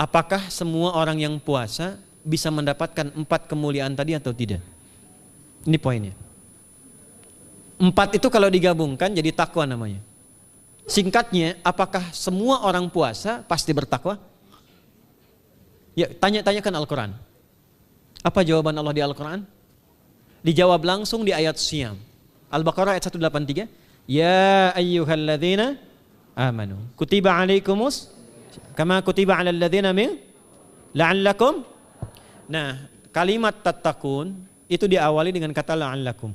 Apakah semua orang yang puasa bisa mendapatkan empat kemuliaan tadi atau tidak? Ini poinnya. Empat itu kalau digabungkan jadi takwa namanya. Singkatnya, apakah semua orang puasa pasti bertakwa? Ya, tanya-tanyakan Al-Quran. Apa jawaban Allah di Al-Quran? Dijawab langsung di ayat siam. Al-Baqarah ayat 183. Ya ayyuhalladzina amanu. Kutiba alaikumus Kama kutiba ala ladzina min la'allakum. Nah, kalimat tattaqun itu diawali dengan kata la'allakum.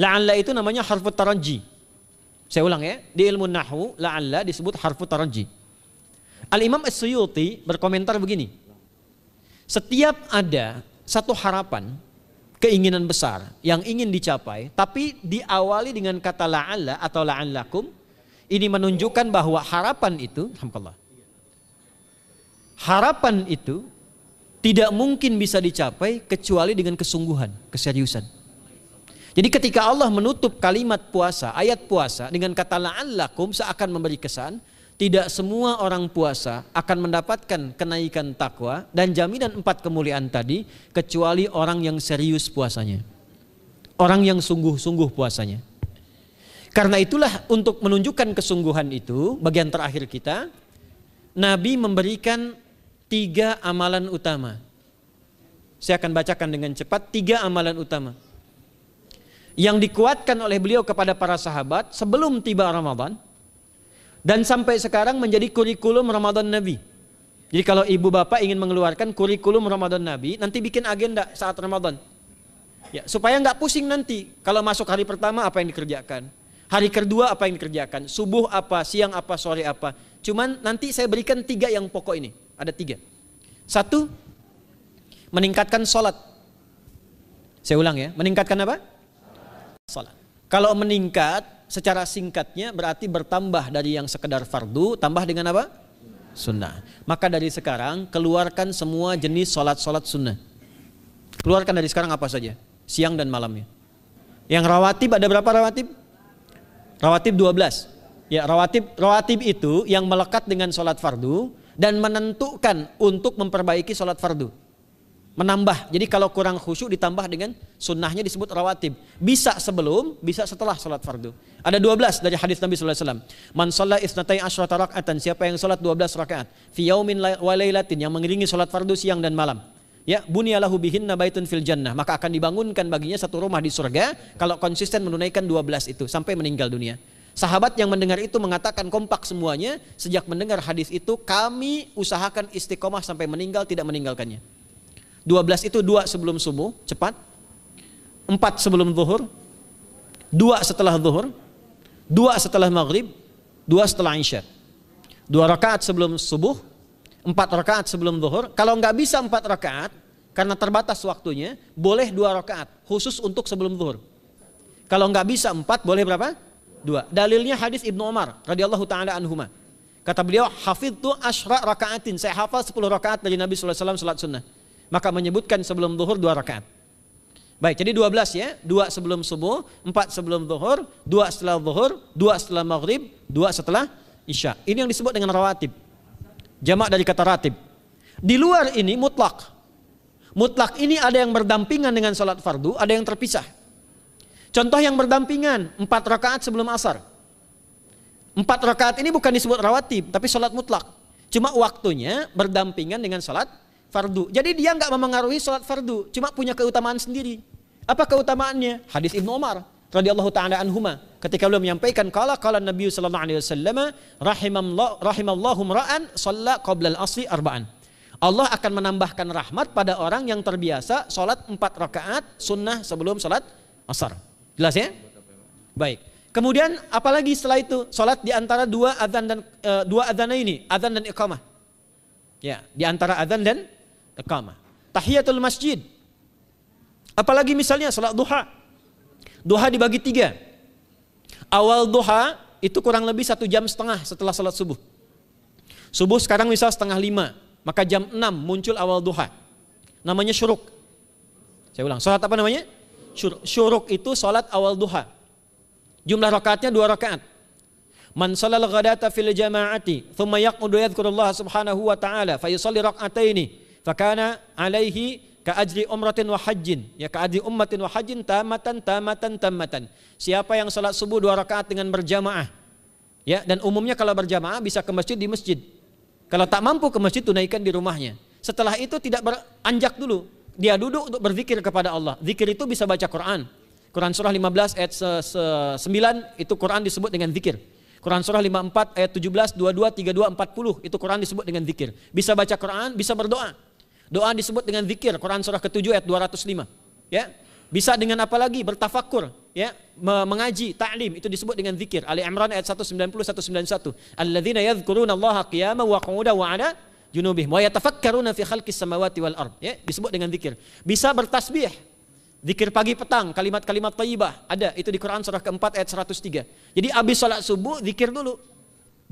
La'alla itu namanya harfu taranji Saya ulang ya, di ilmu nahwu la'alla disebut harfu taranji Al-Imam As-Suyuti berkomentar begini. Setiap ada satu harapan, keinginan besar yang ingin dicapai, tapi diawali dengan kata la'alla atau la'allakum, ini menunjukkan bahwa harapan itu, alhamdulillah. Harapan itu tidak mungkin bisa dicapai kecuali dengan kesungguhan, keseriusan. Jadi ketika Allah menutup kalimat puasa, ayat puasa dengan kata la'allakum seakan memberi kesan tidak semua orang puasa akan mendapatkan kenaikan takwa dan jaminan empat kemuliaan tadi kecuali orang yang serius puasanya. Orang yang sungguh-sungguh puasanya. Karena itulah untuk menunjukkan kesungguhan itu, bagian terakhir kita, Nabi memberikan tiga amalan utama. Saya akan bacakan dengan cepat tiga amalan utama. Yang dikuatkan oleh beliau kepada para sahabat sebelum tiba Ramadan. Dan sampai sekarang menjadi kurikulum Ramadan Nabi. Jadi kalau ibu bapak ingin mengeluarkan kurikulum Ramadan Nabi, nanti bikin agenda saat Ramadan. Ya, supaya nggak pusing nanti kalau masuk hari pertama apa yang dikerjakan Hari kedua apa yang dikerjakan? Subuh apa, siang apa, sore apa? Cuman nanti saya berikan tiga yang pokok ini. Ada tiga. Satu, meningkatkan sholat. Saya ulang ya, meningkatkan apa? Sholat. Kalau meningkat secara singkatnya berarti bertambah dari yang sekedar fardu, tambah dengan apa? Sunnah. Maka dari sekarang keluarkan semua jenis sholat-sholat sunnah. Keluarkan dari sekarang apa saja? Siang dan malamnya. Yang rawatib ada berapa rawatib? Rawatib 12. Ya, rawatib rawatib itu yang melekat dengan sholat fardu dan menentukan untuk memperbaiki sholat fardu. Menambah. Jadi kalau kurang khusyuk ditambah dengan sunnahnya disebut rawatib. Bisa sebelum, bisa setelah sholat fardu. Ada 12 dari hadis Nabi Sallallahu alaihi wasallam. Man sholla isnatai Siapa yang sholat 12 rakaat. Fi yaumin wa Yang mengiringi sholat fardu siang dan malam ya bunyalahu bihinna baitun fil jannah maka akan dibangunkan baginya satu rumah di surga kalau konsisten menunaikan 12 itu sampai meninggal dunia sahabat yang mendengar itu mengatakan kompak semuanya sejak mendengar hadis itu kami usahakan istiqomah sampai meninggal tidak meninggalkannya 12 itu dua sebelum subuh cepat empat sebelum zuhur dua setelah zuhur dua setelah maghrib dua setelah isya dua rakaat sebelum subuh empat rakaat sebelum zuhur. Kalau nggak bisa empat rakaat karena terbatas waktunya, boleh dua rakaat khusus untuk sebelum zuhur. Kalau nggak bisa empat, boleh berapa? Dua. Dalilnya hadis Ibnu Umar radhiyallahu taala anhumah. Kata beliau, hafid tu ashra rakaatin. Saya hafal sepuluh rakaat dari Nabi SAW salat sunnah. Maka menyebutkan sebelum zuhur dua rakaat. Baik, jadi dua belas ya. Dua sebelum subuh, empat sebelum zuhur, dua setelah zuhur, dua setelah maghrib, dua setelah isya. Ini yang disebut dengan rawatib. Jamak dari kata ratib. Di luar ini mutlak. Mutlak ini ada yang berdampingan dengan sholat fardu, ada yang terpisah. Contoh yang berdampingan, empat rakaat sebelum asar. Empat rakaat ini bukan disebut rawatib, tapi sholat mutlak. Cuma waktunya berdampingan dengan sholat fardu. Jadi dia nggak memengaruhi sholat fardu, cuma punya keutamaan sendiri. Apa keutamaannya? Hadis Ibnu Umar radhiyallahu taala anhuma ketika beliau menyampaikan kala kala Nabi sallallahu alaihi wasallam rahimallahu ra'an shalla qabla al-asri arba'an. Allah akan menambahkan rahmat pada orang yang terbiasa sholat 4 rakaat sunnah sebelum sholat asar. Jelas ya? Baik. Kemudian apalagi setelah itu sholat di antara dua adzan dan e, dua adzan ini, adzan dan iqamah. Ya, di antara adzan dan iqamah. Tahiyatul masjid. Apalagi misalnya sholat duha, Duha dibagi tiga. Awal duha itu kurang lebih satu jam setengah setelah sholat subuh. Subuh sekarang misal setengah lima, maka jam enam muncul awal duha. Namanya syuruk. Saya ulang, sholat apa namanya? Syuruk, syuruk itu sholat awal duha. Jumlah rakaatnya dua rakaat. Man shalal ghadata fil jama'ati thumma yaqudu yadhkurullah subhanahu wa ta'ala fayusalli rakaat ini fakana alaihi Ka'ajri umratin wa hajjin. Ya ka'ajri ummatin wa hajjin tamatan tamatan tamatan. Siapa yang salat subuh dua rakaat dengan berjamaah. Ya, dan umumnya kalau berjamaah bisa ke masjid di masjid. Kalau tak mampu ke masjid tunaikan di rumahnya. Setelah itu tidak beranjak dulu. Dia duduk untuk berzikir kepada Allah. Zikir itu bisa baca Quran. Quran surah 15 ayat 9 itu Quran disebut dengan zikir. Quran surah 54 ayat 17, 22, 32, 40 itu Quran disebut dengan zikir. Bisa baca Quran, bisa berdoa. Doa disebut dengan zikir, Quran surah ke-7 ayat 205. Ya. Bisa dengan apa lagi? Bertafakur, ya, mengaji, ta'lim itu disebut dengan zikir. Ali Imran ayat 190 191. Alladzina yadhkuruna Allah qiyaman wa qu'udan wa 'ala junubih wa yatafakkaruna fi khalqis samawati wal ard. Ya, disebut dengan zikir. Bisa bertasbih, Zikir pagi petang, kalimat-kalimat taibah ada itu di Quran surah keempat ayat 103. Jadi habis sholat subuh zikir dulu.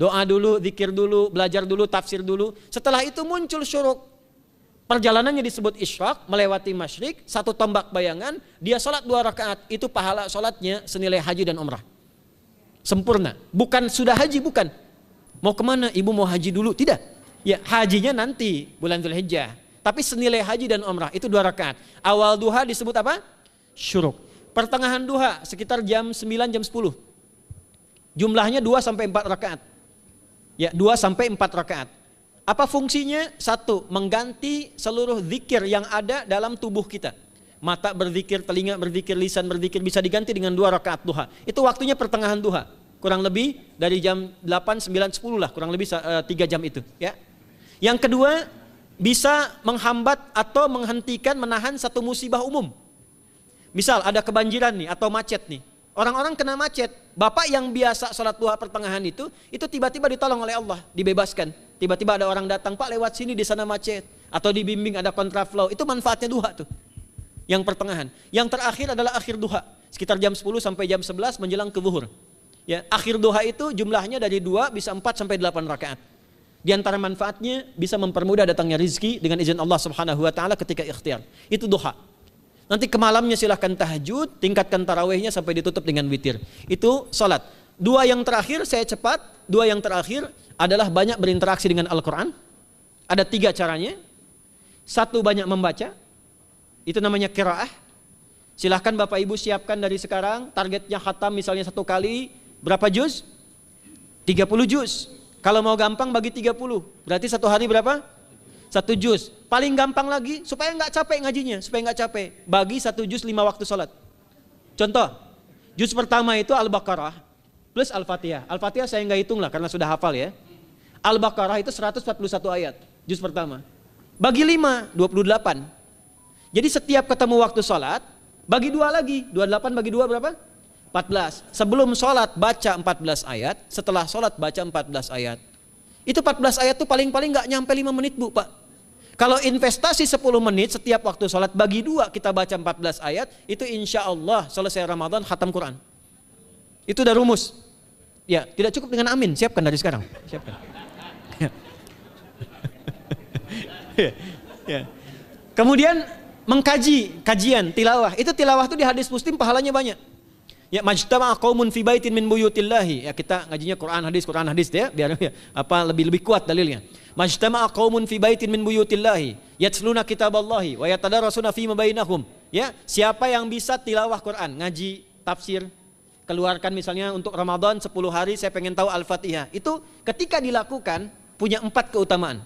Doa dulu, zikir dulu, belajar dulu, tafsir dulu. Setelah itu muncul syuruk perjalanannya disebut isyrak, melewati masyrik, satu tombak bayangan, dia sholat dua rakaat, itu pahala sholatnya senilai haji dan umrah. Sempurna. Bukan sudah haji, bukan. Mau kemana? Ibu mau haji dulu? Tidak. Ya hajinya nanti bulan Zulhijjah. Tapi senilai haji dan umrah itu dua rakaat. Awal duha disebut apa? Syuruk. Pertengahan duha sekitar jam 9 jam 10. Jumlahnya dua sampai empat rakaat. Ya, dua sampai empat rakaat. Apa fungsinya? Satu, mengganti seluruh zikir yang ada dalam tubuh kita. Mata berzikir, telinga berzikir, lisan berzikir bisa diganti dengan dua rakaat duha. Itu waktunya pertengahan duha. Kurang lebih dari jam 8, 9, 10 lah, kurang lebih eh, tiga jam itu, ya. Yang kedua, bisa menghambat atau menghentikan menahan satu musibah umum. Misal ada kebanjiran nih atau macet nih. Orang-orang kena macet. Bapak yang biasa sholat duha pertengahan itu, itu tiba-tiba ditolong oleh Allah, dibebaskan Tiba-tiba ada orang datang, Pak lewat sini di sana macet. Atau dibimbing ada kontraflow. Itu manfaatnya duha tuh. Yang pertengahan. Yang terakhir adalah akhir duha. Sekitar jam 10 sampai jam 11 menjelang ke zuhur. Ya, akhir duha itu jumlahnya dari dua bisa 4 sampai 8 rakaat. Di antara manfaatnya bisa mempermudah datangnya rizki dengan izin Allah Subhanahu wa taala ketika ikhtiar. Itu duha. Nanti ke malamnya silahkan tahajud, tingkatkan tarawihnya sampai ditutup dengan witir. Itu salat. Dua yang terakhir saya cepat, dua yang terakhir adalah banyak berinteraksi dengan Al-Quran. Ada tiga caranya. Satu banyak membaca. Itu namanya kiraah. Silahkan Bapak Ibu siapkan dari sekarang. Targetnya khatam misalnya satu kali. Berapa juz? 30 juz. Kalau mau gampang bagi 30. Berarti satu hari berapa? Satu juz. Paling gampang lagi supaya nggak capek ngajinya. Supaya nggak capek. Bagi satu juz lima waktu sholat. Contoh. Juz pertama itu Al-Baqarah plus Al-Fatihah. Al-Fatihah saya nggak hitung lah karena sudah hafal ya. Al-Baqarah itu 141 ayat, juz pertama. Bagi 5, 28. Jadi setiap ketemu waktu sholat, bagi dua lagi. 28 bagi dua berapa? 14. Sebelum sholat baca 14 ayat, setelah sholat baca 14 ayat. Itu 14 ayat tuh paling-paling nggak nyampe 5 menit bu pak. Kalau investasi 10 menit setiap waktu sholat bagi dua kita baca 14 ayat, itu insya Allah selesai Ramadan khatam Quran. Itu udah rumus. Ya, tidak cukup dengan amin, siapkan dari sekarang. Siapkan. Ya, ya. Kemudian mengkaji kajian tilawah. Itu tilawah itu di hadis Muslim pahalanya banyak. Ya majtama'a qaumun fi baitin min buyutillahi. Ya kita ngajinya Quran hadis Quran hadis ya biar ya, apa lebih lebih kuat dalilnya. Majtama'a qaumun fi baitin min buyutillahi yatsluna kitaballahi wa yatadarasuna fi bainahum. Ya, siapa yang bisa tilawah Quran, ngaji tafsir, keluarkan misalnya untuk Ramadan 10 hari saya pengen tahu Al-Fatihah. Itu ketika dilakukan punya empat keutamaan.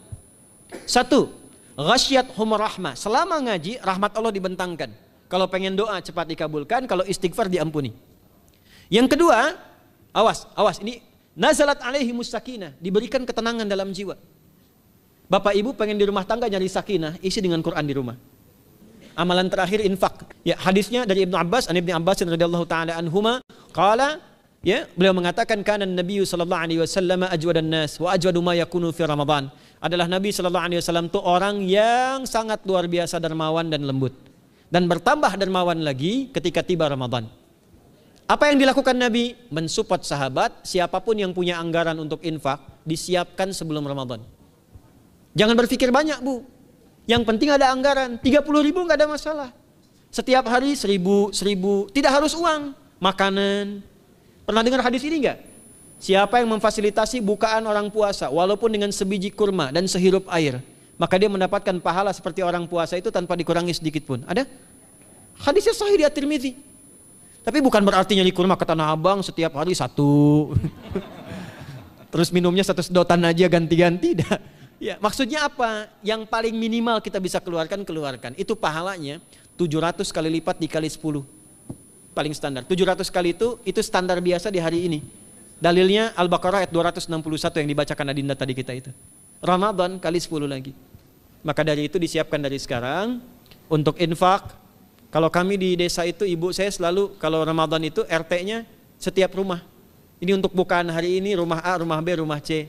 Satu, Ghasyat humur rahmah. Selama ngaji, rahmat Allah dibentangkan. Kalau pengen doa cepat dikabulkan, kalau istighfar diampuni. Yang kedua, awas, awas ini nazalat alaihi musakina, diberikan ketenangan dalam jiwa. Bapak Ibu pengen di rumah tangga nyari sakinah, isi dengan Quran di rumah. Amalan terakhir infak. Ya, hadisnya dari Ibnu Abbas, an Ibnu Abbas Allah taala anhuma, qala ya, beliau mengatakan kana Nabi sallallahu alaihi wasallam ajwadan nas wa ajwadu ma yakunu fi Ramadan adalah Nabi Shallallahu Alaihi Wasallam itu orang yang sangat luar biasa dermawan dan lembut dan bertambah dermawan lagi ketika tiba Ramadan. Apa yang dilakukan Nabi? Mensupport sahabat, siapapun yang punya anggaran untuk infak, disiapkan sebelum Ramadan. Jangan berpikir banyak bu, yang penting ada anggaran, 30 ribu nggak ada masalah. Setiap hari seribu, seribu, tidak harus uang, makanan. Pernah dengar hadis ini nggak? Siapa yang memfasilitasi bukaan orang puasa walaupun dengan sebiji kurma dan sehirup air, maka dia mendapatkan pahala seperti orang puasa itu tanpa dikurangi sedikit pun. Ada? Hadisnya sahih di at tirmidzi Tapi bukan berarti nyari kurma ke Tanah Abang setiap hari satu. Terus minumnya satu sedotan aja ganti-ganti, tidak. Ya, maksudnya apa? Yang paling minimal kita bisa keluarkan, keluarkan. Itu pahalanya 700 kali lipat dikali 10. Paling standar. 700 kali itu, itu standar biasa di hari ini. Dalilnya Al-Baqarah ayat 261 yang dibacakan Adinda tadi kita itu. Ramadan kali 10 lagi. Maka dari itu disiapkan dari sekarang untuk infak. Kalau kami di desa itu ibu saya selalu kalau Ramadan itu RT-nya setiap rumah. Ini untuk bukaan hari ini rumah A, rumah B, rumah C.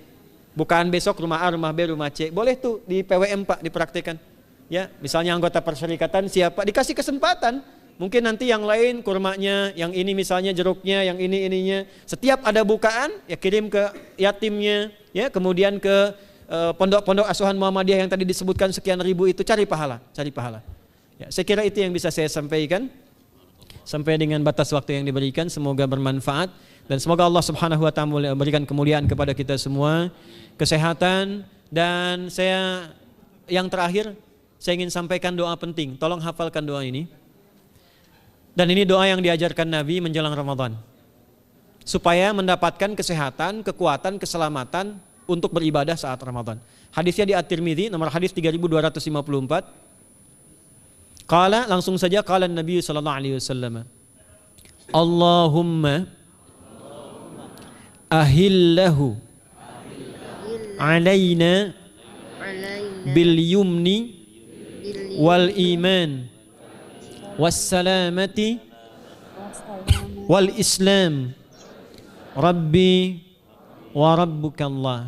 Bukaan besok rumah A, rumah B, rumah C. Boleh tuh di PWM Pak dipraktikkan. Ya, misalnya anggota perserikatan siapa dikasih kesempatan Mungkin nanti yang lain kurmanya, yang ini misalnya jeruknya, yang ini ininya. Setiap ada bukaan ya kirim ke yatimnya, ya kemudian ke eh, pondok-pondok asuhan Muhammadiyah yang tadi disebutkan sekian ribu itu cari pahala, cari pahala. Ya, saya kira itu yang bisa saya sampaikan sampai dengan batas waktu yang diberikan. Semoga bermanfaat dan semoga Allah Subhanahu wa taala memberikan kemuliaan kepada kita semua, kesehatan dan saya yang terakhir saya ingin sampaikan doa penting. Tolong hafalkan doa ini. Dan ini doa yang diajarkan Nabi menjelang Ramadan. Supaya mendapatkan kesehatan, kekuatan, keselamatan untuk beribadah saat Ramadan. Hadisnya di At-Tirmidzi nomor hadis 3254. Kala langsung saja kala Nabi sallallahu alaihi wasallam. Allahumma ahillahu alaina bil yumni wal iman wassalamati wal islam rabbi wa rabbukallah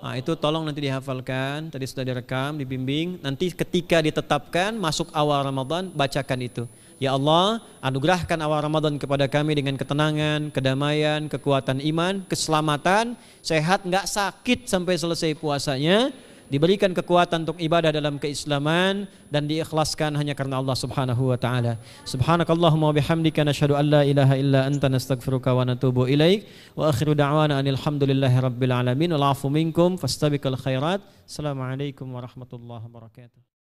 Nah, itu tolong nanti dihafalkan, tadi sudah direkam, dibimbing. Nanti ketika ditetapkan masuk awal Ramadan, bacakan itu. Ya Allah, anugerahkan awal Ramadan kepada kami dengan ketenangan, kedamaian, kekuatan iman, keselamatan, sehat, nggak sakit sampai selesai puasanya diberikan kekuatan untuk ibadah dalam keislaman dan diikhlaskan hanya karena Allah Subhanahu wa taala. Subhanakallahumma wa bihamdika nasyhadu an la ilaha illa anta nastaghfiruka wa natubu ilaik wa akhiru da'wana anil hamdulillahi rabbil alamin wal afu minkum fastabiqul khairat. Assalamualaikum warahmatullahi wabarakatuh.